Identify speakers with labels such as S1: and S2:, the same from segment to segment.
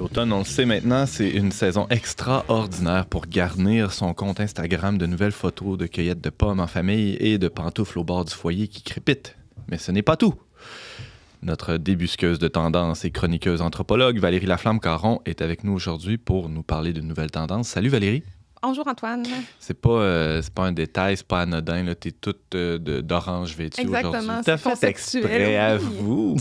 S1: L'automne, on le sait maintenant, c'est une saison extraordinaire pour garnir son compte Instagram de nouvelles photos de cueillettes de pommes en famille et de pantoufles au bord du foyer qui crépitent. Mais ce n'est pas tout. Notre débusqueuse de tendances et chroniqueuse anthropologue Valérie Laflamme-Caron est avec nous aujourd'hui pour nous parler de nouvelles tendances. Salut Valérie.
S2: Bonjour Antoine.
S1: C'est pas, euh, pas un détail, c'est pas anodin. Tu es toute euh, d'orange vêtue aujourd'hui. T'as fait
S2: exprès à
S3: vous.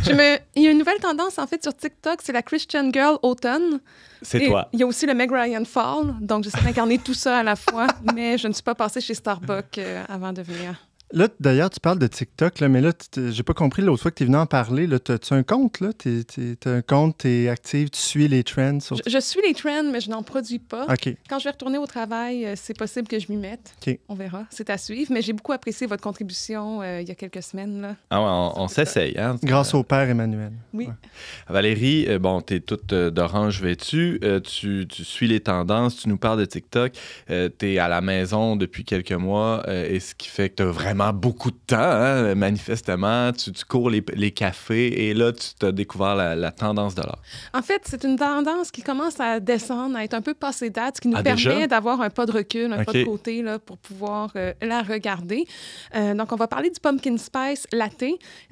S2: Il y a une nouvelle tendance en fait sur TikTok, c'est la Christian Girl Autumn. C'est toi. Il y a aussi le Meg Ryan Fall, donc j'essaie d'incarner tout ça à la fois, mais je ne suis pas passée chez Starbucks euh, avant de venir.
S3: Là, d'ailleurs, tu parles de TikTok, mais là, j'ai pas compris l'autre fois que tu es venu en parler. Là, tu as un compte, là? Tu as un compte, tu es active, tu suis les trends. Sur... Je,
S2: suis les trends, mais je n'en produis pas. Ok. Quand je vais retourner au travail, euh, c'est possible que je m'y mette. On verra. C'est à suivre. Mais j'ai beaucoup apprécié votre contribution euh, il y a quelques semaines. Là,
S1: ah ouais, on, s'essaye. Hein,
S3: Grâce au père Emmanuel. Oui. Euh,
S1: Valérie, bon, tu es toute d'orange vêtue. Tu, tu, suis les tendances. Tu nous parles de TikTok. tu es à la maison depuis quelques mois. et ce qui fait que tu as vraiment beaucoup de temps, hein, manifestement. Tu, cours les, cafés et là, tu as découvert la, tendance de l'art.
S2: En fait, c'est une tendance qui commence à descendre, à être un peu passée date, ce qui nous ah, permet d'avoir un pas de recul, un pas de côté là, pour pouvoir euh, la regarder. Euh, donc, on va parler du pumpkin spice latte,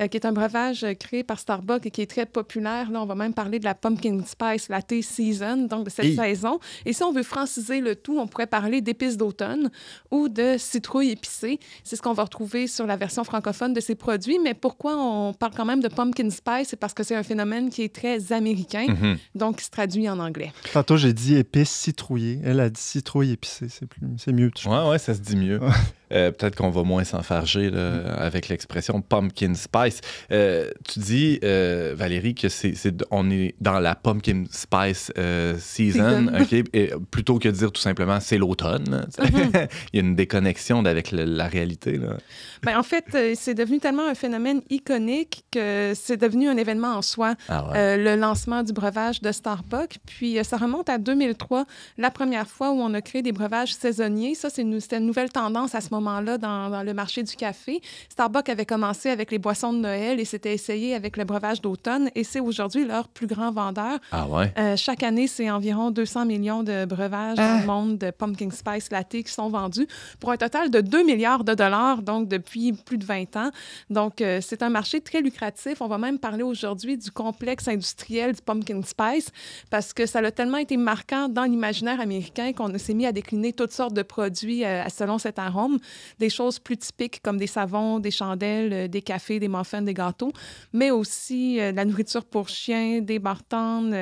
S2: euh, qui est un breuvage créé par Starbucks et qui est très populaire. Là, on va même parler de la pumpkin spice latte season, donc de cette saison. Et si on veut franciser le tout, on pourrait parler d'épices d'automne ou de citrouille épicée. C'est ce qu'on va retrouver trouvé sur la version francophone de ces produits, mais pourquoi on parle quand même de pumpkin spice? C'est parce que c'est un phénomène qui est très américain, mhm. donc qui se traduit en anglais.
S3: Tantôt, j'ai dit épice citrouillée. Elle a dit citrouille épicée. C'est, mieux. Oui, ouais, ça se dit mieux.
S1: Euh, peut-être qu'on va moins s'enfarger avec l'expression pumpkin spice. Euh, tu dis, euh, Valérie, que c'est, on est dans la pumpkin spice season, Et, plutôt que de dire tout simplement c'est l'automne. Mhm. Il y a une déconnexion avec la réalité. Là.
S2: Ben, en fait, euh, c'est devenu tellement un phénomène iconique que c'est devenu un événement en soi, ah euh, le lancement du breuvage de Starbucks. Puis euh, ça remonte à 2003, la première fois où on a créé des breuvages saisonniers. Ça, c'est une, nouvelle tendance à ce moment-là dans, le marché du café. Starbucks avait commencé avec les boissons de Noël et s'était essayé avec le breuvage d'automne. Et c'est aujourd'hui leur plus grand vendeur. Ah chaque année, c'est environ 200 millions de breuvages ah. dans le monde de pumpkin spice latte qui sont vendus pour un total de 2 milliards de dollars. Donc, depuis plus de 20 ans. Donc, euh, c'est un marché très lucratif. On va même parler aujourd'hui du complexe industriel du pumpkin spice parce que ça a tellement été marquant dans l'imaginaire américain qu'on s'est mis à décliner toutes sortes de produits euh, selon cet arôme, des choses plus typiques comme des savons, des chandelles, euh, des cafés, des muffins, des gâteaux, mais aussi de la nourriture pour chiens, des bartendes,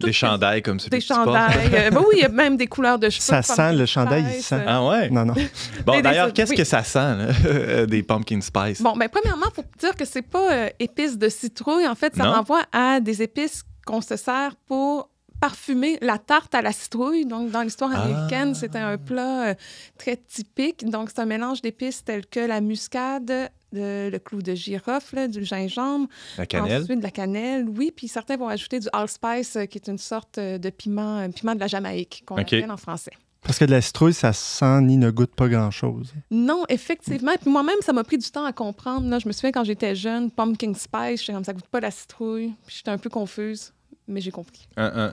S1: des chandails comme celui Des chandails. Euh, ben oui,
S2: il y a même des couleurs de cheveux. Ça sent, le chandail, sent. Ah ouais? Non, non. Bon, d'ailleurs, qu'est-ce que ça
S1: sent, des pumpkin spice? Bon, ben
S2: premièrement, il faut dire que c'est pas épice euh, épices de citrouille. En fait, ça renvoie à des épices qu'on se sert pour parfumer la tarte à la citrouille. Donc, dans l'histoire ah. américaine, c'est c'était un plat euh, très typique. Donc, c'est un mélange d'épices telles que la muscade, le clou de girofle, du gingembre. La cannelle. de la cannelle, oui. Puis certains vont ajouter du allspice, euh, qui est une sorte euh, de piment, piment de la Jamaïque, qu'on appelle en français.
S3: Parce que de la citrouille, ça sent ni ne goûte pas grand-chose.
S2: Non, effectivement. puis moi-même, ça m'a pris du temps à comprendre. je me souviens quand j'étais jeune, pumpkin spice, j'étais comme ça goûte pas la citrouille. Puis j'étais un peu confuse mais j'ai compris.
S1: Euh,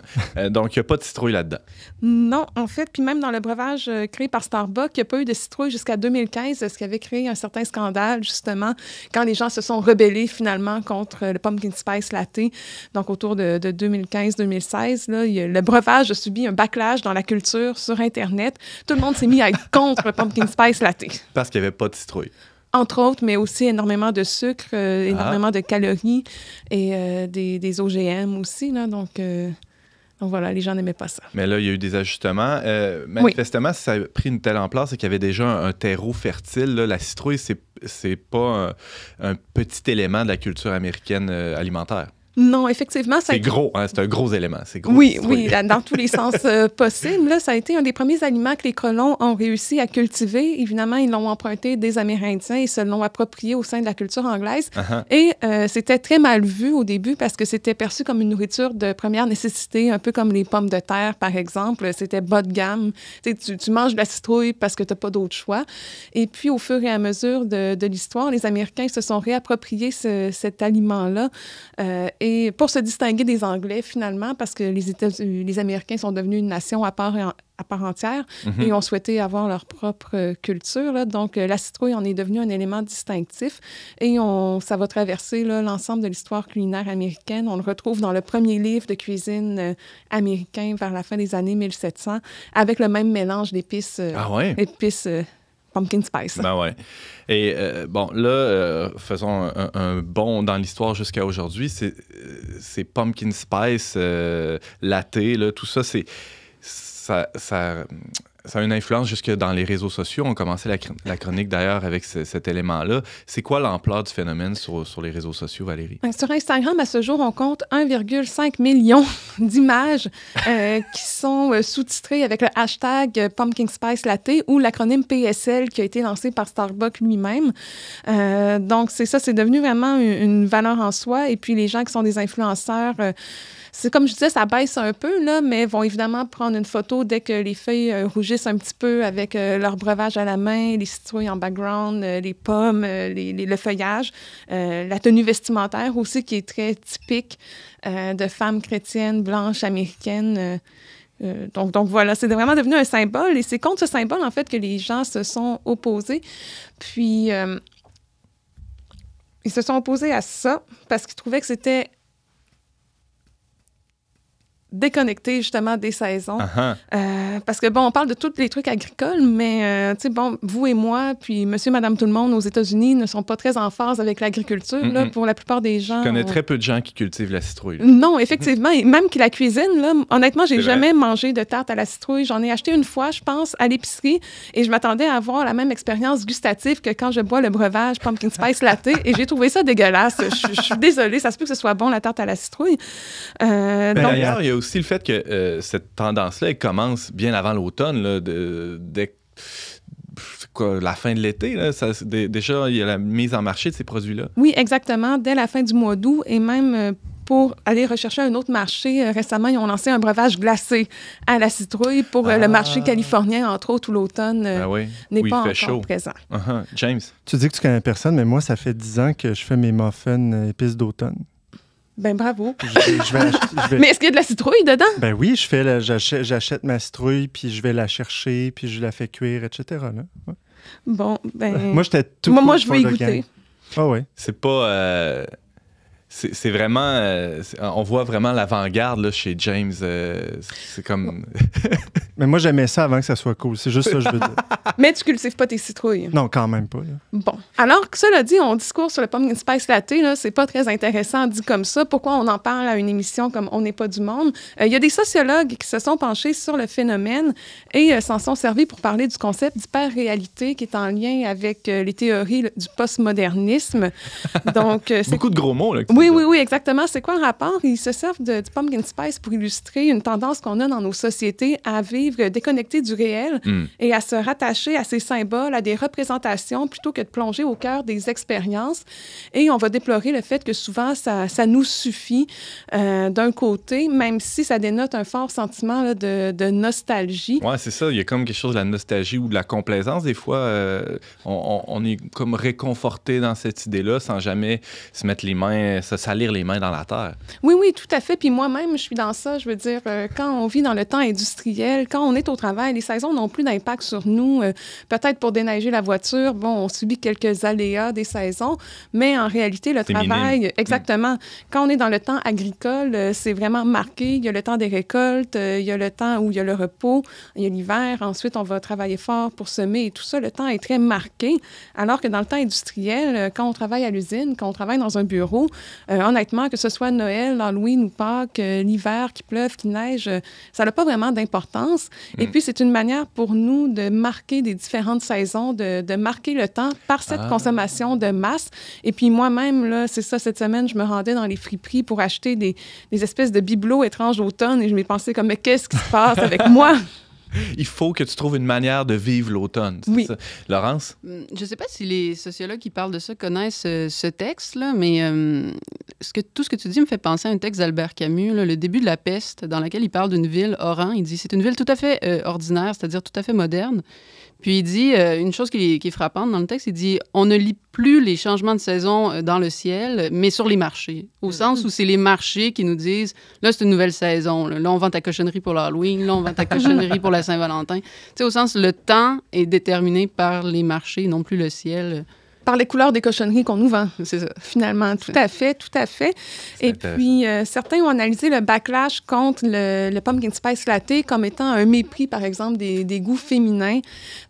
S1: donc, il n'y a pas de citrouille là-dedans.
S2: Non, en fait, puis même dans le breuvage euh, créé par Starbucks, il n'y a pas eu de citrouille jusqu'à 2015, ce qui avait créé un certain scandale, justement, quand les gens se sont rebellés finalement contre le pumpkin spice latte. Donc, autour de, 2015-2016, le breuvage a subi un backlash dans la culture sur Internet. Tout le monde s'est mis à être contre le pumpkin spice latte.
S1: Parce qu'il n'y avait pas de citrouille
S2: entre autres, mais aussi énormément de sucre, euh, ah. énormément de calories et euh, des, OGM aussi. Là, donc, euh, donc voilà, les gens n'aimaient pas ça.
S1: Mais là, il y a eu des ajustements. manifestement, ça a pris une telle ampleur, c'est qu'il y avait déjà un, terreau fertile. La citrouille, c'est, n'est pas un, petit élément de la culture américaine alimentaire.
S2: Non, effectivement. C'est gros,
S1: hein, c'est un gros élément. Gros, oui, oui,
S2: dans tous les sens euh, possibles. ça a été un des premiers aliments que les colons ont réussi à cultiver. Évidemment, ils l'ont emprunté des Amérindiens et se l'ont approprié au sein de la culture anglaise. Uh-huh. Et euh, c'était très mal vu au début parce que c'était perçu comme une nourriture de première nécessité, un peu comme les pommes de terre, par exemple. C'était bas de gamme. Tu, manges de la citrouille parce que tu n'as pas d'autre choix. Et puis, au fur et à mesure de, l'histoire, les Américains se sont réappropriés cet aliment-là. Euh, et pour se distinguer des Anglais finalement, parce que les, États, les Américains sont devenus une nation à part, à part entière mhm. et ont souhaité avoir leur propre culture. Donc euh, la citrouille en est devenue un élément distinctif et on, ça va traverser l'ensemble de l'histoire culinaire américaine. On le retrouve dans le premier livre de cuisine euh, américain vers la fin des années 1700 avec le même mélange d'épices. Euh, ah épices pumpkin spice. Ben
S1: ouais. Et euh, bon, là, euh, faisons un, bond dans l'histoire jusqu'à aujourd'hui. C'est, euh, pumpkin spice, latte, là, tout ça, c'est ça, ça ça a une influence jusque dans les réseaux sociaux. On commençait la, la chronique d'ailleurs avec cet élément-là. C'est quoi l'ampleur du phénomène sur, les réseaux sociaux, Valérie?
S2: Ben, sur Instagram, à ce jour, on compte 1,5 million d'images euh, qui sont euh, sous-titrées avec le hashtag euh, Pumpkin Spice Latte ou l'acronyme PSL qui a été lancé par Starbucks lui-même. donc, c'est ça, c'est devenu vraiment une, valeur en soi. Et puis, les gens qui sont des influenceurs... c'est comme je disais, ça baisse un peu, là, mais vont évidemment prendre une photo dès que les feuilles rougissent un petit peu avec euh, leur breuvage à la main, les citrouilles en background, euh, les pommes, euh, le feuillage, la tenue vestimentaire aussi qui est très typique de femmes chrétiennes blanches américaines. donc, donc voilà, c'est vraiment devenu un symbole et c'est contre ce symbole en fait que les gens se sont opposés. Puis ils se sont opposés à ça parce qu'ils trouvaient que c'était déconnecté justement des saisons. Ah, ah. Euh, parce que bon, on parle de tous les trucs agricoles, mais euh, tu sais, bon, vous et moi, puis monsieur, madame, tout le monde aux États-Unis ne sont pas très en phase avec l'agriculture, mm, là, mm. pour la plupart des gens. Je connais très
S1: peu de gens qui cultivent la citrouille.
S2: Non, effectivement, et même qui la cuisinent, là, honnêtement, j'ai jamais mangé de tarte à la citrouille. J'en ai acheté une fois, je pense, à l'épicerie, et je m'attendais à avoir la même expérience gustative que quand je bois le breuvage pumpkin spice latte, et j'ai trouvé ça dégueulasse. Je suis désolée, ça se peut que ce soit bon, la tarte à la citrouille. Euh, ben,
S1: aussi le fait que euh, cette tendance-là, elle commence bien avant l'automne, dès la fin de l'été. Déjà, il y a la mise en marché de ces produits-là.
S2: Oui, exactement. Dès la fin du mois d'août et même euh, pour aller rechercher un autre marché. Euh, récemment, ils ont lancé un breuvage glacé à la citrouille pour le marché ah. californien, entre autres, où l'automne ah
S3: n'est pas encore chaud. présent. Uh-huh. James? Tu dis que tu connais personne, mais moi, ça fait dix ans que je fais mes muffins épices d'automne. Ben bravo. Mais est-ce qu'il y
S2: a de la citrouille dedans? Ben
S3: oui, je fais la, j'achète, ma citrouille, puis je vais la chercher, puis je la fais cuire, etc. Bon, ben. Moi, j'étais je vais y goûter. Ah ouais.
S1: C'est pas. Euh, c'est vraiment. Euh, on voit vraiment l'avant-garde chez James. Euh, c'est comme.
S3: mais moi, j'aimais ça avant que ça soit cool. C'est juste ça que je veux dire.
S2: mais tu cultives pas tes citrouilles.
S3: Non, quand même pas.
S2: Bon. Alors que cela dit, on discours sur le pumpkin spice latte, c'est pas très intéressant dit comme ça. Pourquoi on en parle à une émission comme On n'est pas du monde? Euh, il y a des sociologues qui se sont penchés sur le phénomène et s'en sont servis pour parler du concept d'hyper-réalité qui est en lien avec les théories du postmodernisme.
S1: Donc, c'est. Beaucoup de gros mots, là.
S2: Oui, oui, oui, exactement. C'est quoi le rapport? Ils se servent de, du pumpkin spice pour illustrer une tendance qu'on a dans nos sociétés à vivre déconnecté du réel mm. et à se rattacher à ces symboles, à des représentations, plutôt que de plonger au cœur des expériences. Et on va déplorer le fait que souvent, ça, ça nous suffit euh, d'un côté, même si ça dénote un fort sentiment de, nostalgie.
S1: Oui, c'est ça. Il y a comme quelque chose de la nostalgie ou de la complaisance. Des fois, euh, on, est comme réconforté dans cette idée-là sans jamais se mettre les mains se salir les mains dans la terre.
S2: Oui, oui, tout à fait. Puis moi-même, je suis dans ça. Je veux dire, euh, quand on vit dans le temps industriel, quand on est au travail, les saisons n'ont plus d'impact sur nous. Euh, peut-être pour déneiger la voiture, bon, on subit quelques aléas des saisons, mais en réalité, le travail, mm. exactement. Quand on est dans le temps agricole, euh, c'est vraiment marqué. Il y a le temps des récoltes, il y a le temps où il y a le repos, il y a l'hiver. Ensuite, on va travailler fort pour semer et tout ça. Le temps est très marqué. Alors que dans le temps industriel, quand on travaille à l'usine, quand on travaille dans un bureau, euh, honnêtement, que ce soit Noël, Halloween ou Pâques, euh, l'hiver, qui pleuve, qui neige, euh, ça n'a pas vraiment d'importance. Et hmm. puis, c'est une manière pour nous de marquer des différentes saisons, de, marquer le temps par cette ah. consommation de masse. Et puis, moi-même, là, c'est ça, cette semaine, je me rendais dans les friperies pour acheter des, espèces de bibelots étranges d'automne et je m'ai pensé comme, mais qu'est-ce qui se passe avec moi?
S1: il faut que tu trouves une manière de vivre l'automne. Laurence?
S2: Mm, je ne sais pas si les sociologues qui parlent de ça connaissent euh, ce texte-là, mais euh, tout ce que tu dis me fait penser à un texte d'Albert Camus, Le début de la peste, dans lequel il parle d'une ville, Oran. Il dit C'est une ville tout à fait euh, ordinaire, c'est-à-dire tout à fait moderne, puis il dit euh, une chose qui est, frappante dans le texte, il dit on ne lit plus les changements de saison euh, dans le ciel, mais sur les marchés, au mm. sens où c'est les marchés qui nous disent là c'est une nouvelle saison, là, on vend ta cochonnerie pour l'Halloween, là on vend ta cochonnerie pour la Saint-Valentin. Tu sais au sens le temps est déterminé par les marchés, non plus le ciel par les couleurs des cochonneries qu'on nous vend. C'est Finalement, tout à fait, tout à fait. Et puis, euh, certains ont analysé le backlash contre le, pumpkin spice latte comme étant un mépris, par exemple, des, goûts féminins.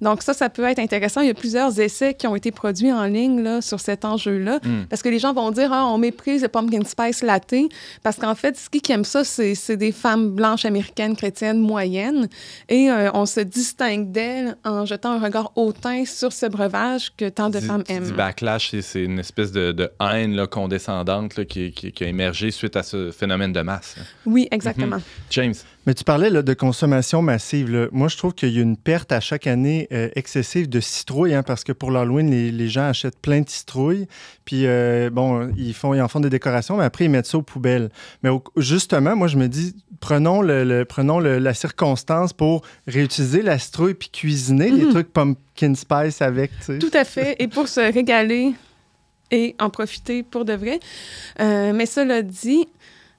S2: Donc ça, ça peut être intéressant. Il y a plusieurs essais qui ont été produits en ligne là, sur cet enjeu-là, hmm. parce que les gens vont dire, ah, on méprise le pumpkin spice latte, parce qu'en fait, ce qui aime ça, c'est des femmes blanches américaines, chrétiennes, moyennes, et euh, on se distingue d'elles en jetant un regard hautain sur ce breuvage que tant de femmes aiment du mm.
S1: backlash, c'est une espèce de, haine condescendante qui, a émergé suite à ce phénomène de masse.
S2: Oui, exactement.
S1: Mm-hmm.
S3: James. Mais tu parlais de consommation massive. Moi, je trouve qu'il y a une perte à chaque année euh, excessive de citrouilles, hein, parce que pour l'Halloween, les, gens achètent plein de citrouilles, puis euh, bon, ils, font, ils en font des décorations, mais après, ils mettent ça aux poubelles. Mais justement, moi, je me dis, prenons, le, prenons la circonstance pour réutiliser la citrouille puis cuisiner les mhm. trucs pumpkin spice avec. Tout
S2: à fait. Et pour se régaler et en profiter pour de vrai. Euh, mais cela dit,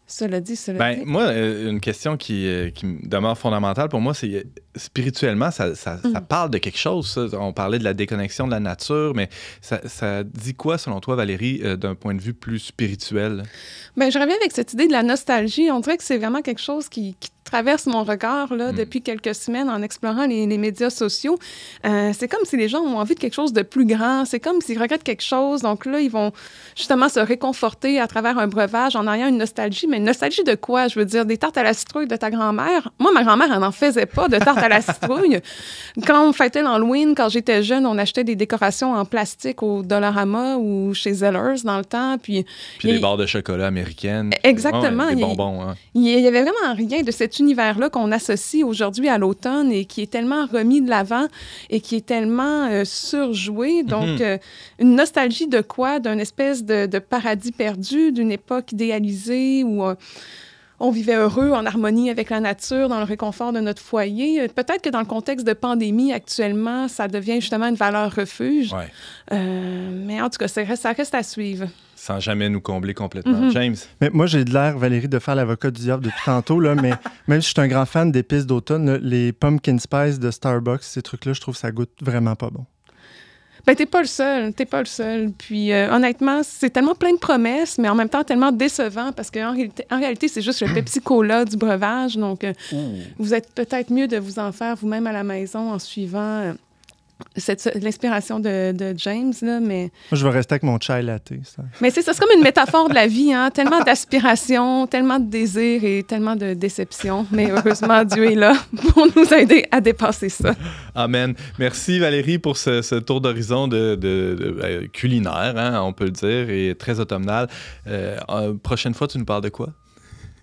S2: cela dit, cela ben, dit.
S1: Moi, euh, une question euh, qui, me demeure fondamentale pour moi, c'est euh, spirituellement, ça, ça, mhm. parle de quelque chose. On parlait de la déconnexion de la nature, mais ça, dit quoi, selon toi, Valérie, d'un point de vue plus spirituel?
S2: Ben, je reviens avec cette idée de la nostalgie. On dirait que c'est vraiment quelque chose qui, traverse mon regard là, hmm. depuis quelques semaines en explorant les, les médias sociaux. c'est comme si les gens ont envie de quelque chose de plus grand. C'est comme s'ils regrettent quelque chose. Donc là, ils vont justement se réconforter à travers un breuvage en ayant une nostalgie une nostalgie de quoi? Je veux dire, des tartes à la citrouille de ta grand-mère. Moi, ma grand-mère, elle n'en faisait pas de tartes à la citrouille. Quand on fêtait l'Halloween, quand j'étais jeune, on achetait des décorations en plastique au Dollarama ou chez Zellers dans le temps. Puis, puis les barres
S1: de chocolat américaines. Exactement. des bonbons.
S2: Il y n'y hein. avait vraiment rien de cet univers-là qu'on associe aujourd'hui à l'automne et qui est tellement remis de l'avant et qui est tellement euh, surjoué. Mhm. Donc, euh, une nostalgie de quoi? D'une espèce de, de paradis perdu, d'une époque idéalisée où euh, on, vivait heureux, en harmonie avec la nature, dans le réconfort de notre foyer. Peut-être que dans le contexte de pandémie actuellement, ça devient justement une valeur refuge. Euh, mais en tout cas, ça reste, ça reste à suivre
S3: sans jamais nous combler complètement. Mhm. James? Mais moi, j'ai de l'air, Valérie, de faire l'avocat du diable depuis tantôt, là, mais même si je suis un grand fan des pistes d'automne, les pumpkin spice de Starbucks, ces trucs-là, je trouve ça goûte vraiment pas bon.
S2: Ben, t'es pas le seul, t'es pas le seul. Puis euh, honnêtement, c'est tellement plein de promesses, mais en même temps tellement décevant parce qu'en réalité, en réalité c'est juste le Pepsi Cola du breuvage. Donc, euh, vous êtes peut-être mieux de vous en faire vous-même à la maison en suivant euh, l'inspiration de, James, mais... Moi,
S3: je vais rester avec mon chai latte,
S2: Mais c'est ça, c'est comme une métaphore de la vie, hein. Tellement d'aspirations tellement de désirs et tellement de déceptions Mais heureusement, Dieu est là pour nous aider à dépasser ça.
S1: Amen. Merci, Valérie, pour ce, tour d'horizon de, ben, culinaire, hein, on peut le dire, et très automnal. Euh, euh, prochaine fois, tu nous parles de quoi?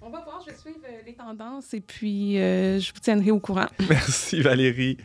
S2: On va voir, je vais suivre euh, les tendances et
S1: puis je vous tiendrai au courant. Merci, Valérie.